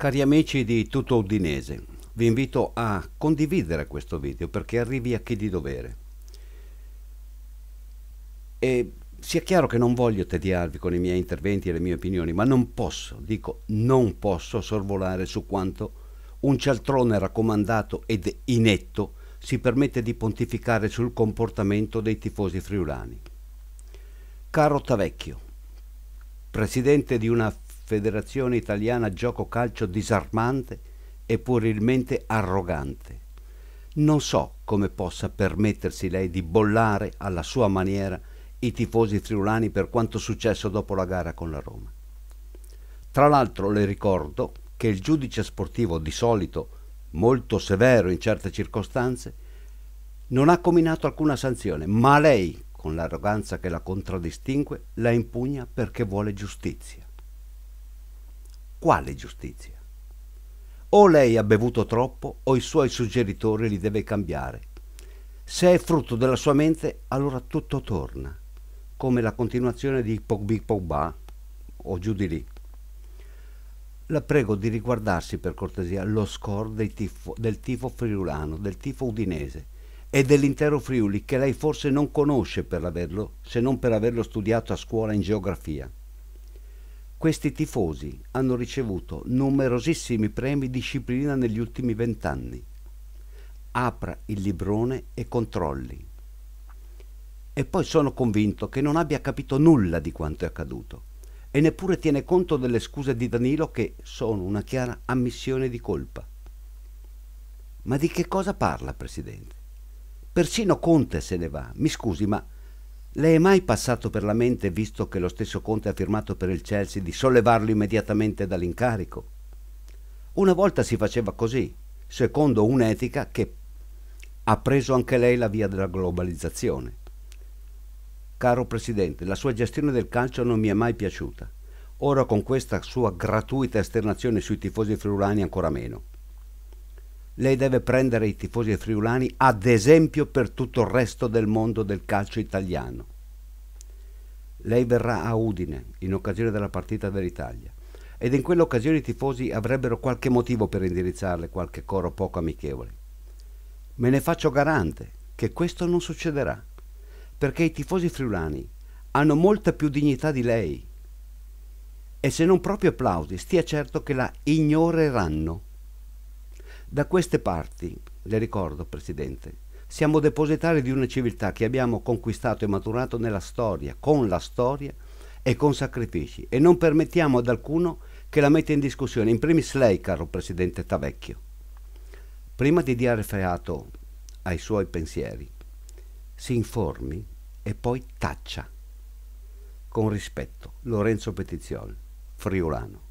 Cari amici di Tutto Udinese, vi invito a condividere questo video perché arrivi a chi di dovere. E sia chiaro che non voglio tediarvi con i miei interventi e le mie opinioni, ma non posso, dico non posso sorvolare su quanto un cialtrone raccomandato ed inetto si permette di pontificare sul comportamento dei tifosi friulani. Caro Tavecchio, presidente di una Federazione Italiana Gioco Calcio disarmante e puerilmente arrogante. Non so come possa permettersi lei di bollare alla sua maniera i tifosi friulani per quanto successo dopo la gara con la Roma. Tra l'altro le ricordo che il giudice sportivo di solito, molto severo in certe circostanze, non ha combinato alcuna sanzione, ma lei, con l'arroganza che la contraddistingue, la impugna perché vuole giustizia. Quale giustizia? O lei ha bevuto troppo o i suoi suggeritori li deve cambiare. Se è frutto della sua mente, allora tutto torna, come la continuazione di Pogbi Pogba o giù di lì. La prego di riguardarsi per cortesia lo score tifo, del tifo friulano, del tifo udinese e dell'intero Friuli che lei forse non conosce per averlo, se non per averlo studiato a scuola in geografia. Questi tifosi hanno ricevuto numerosissimi premi di disciplina negli ultimi vent'anni. Apra il librone e controlli. E poi sono convinto che non abbia capito nulla di quanto è accaduto e neppure tiene conto delle scuse di Danilo che sono una chiara ammissione di colpa. Ma di che cosa parla, Presidente? Persino Conte se ne va. Mi scusi, ma le è mai passato per la mente, visto che lo stesso Conte ha firmato per il Chelsea, di sollevarlo immediatamente dall'incarico? Una volta si faceva così, secondo un'etica che ha preso anche lei la via della globalizzazione. Caro Presidente, la sua gestione del calcio non mi è mai piaciuta. Ora con questa sua gratuita esternazione sui tifosi friulani ancora meno lei deve prendere i tifosi friulani ad esempio per tutto il resto del mondo del calcio italiano. Lei verrà a Udine in occasione della partita dell'Italia ed in quell'occasione i tifosi avrebbero qualche motivo per indirizzarle qualche coro poco amichevole. Me ne faccio garante che questo non succederà, perché i tifosi friulani hanno molta più dignità di lei e se non proprio applausi stia certo che la ignoreranno. Da queste parti, le ricordo, Presidente, siamo depositari di una civiltà che abbiamo conquistato e maturato nella storia, con la storia e con sacrifici, e non permettiamo ad alcuno che la metta in discussione, in primis lei, caro Presidente Tavecchio. Prima di dare feato ai suoi pensieri, si informi e poi taccia. Con rispetto, Lorenzo Petizioni, Friulano.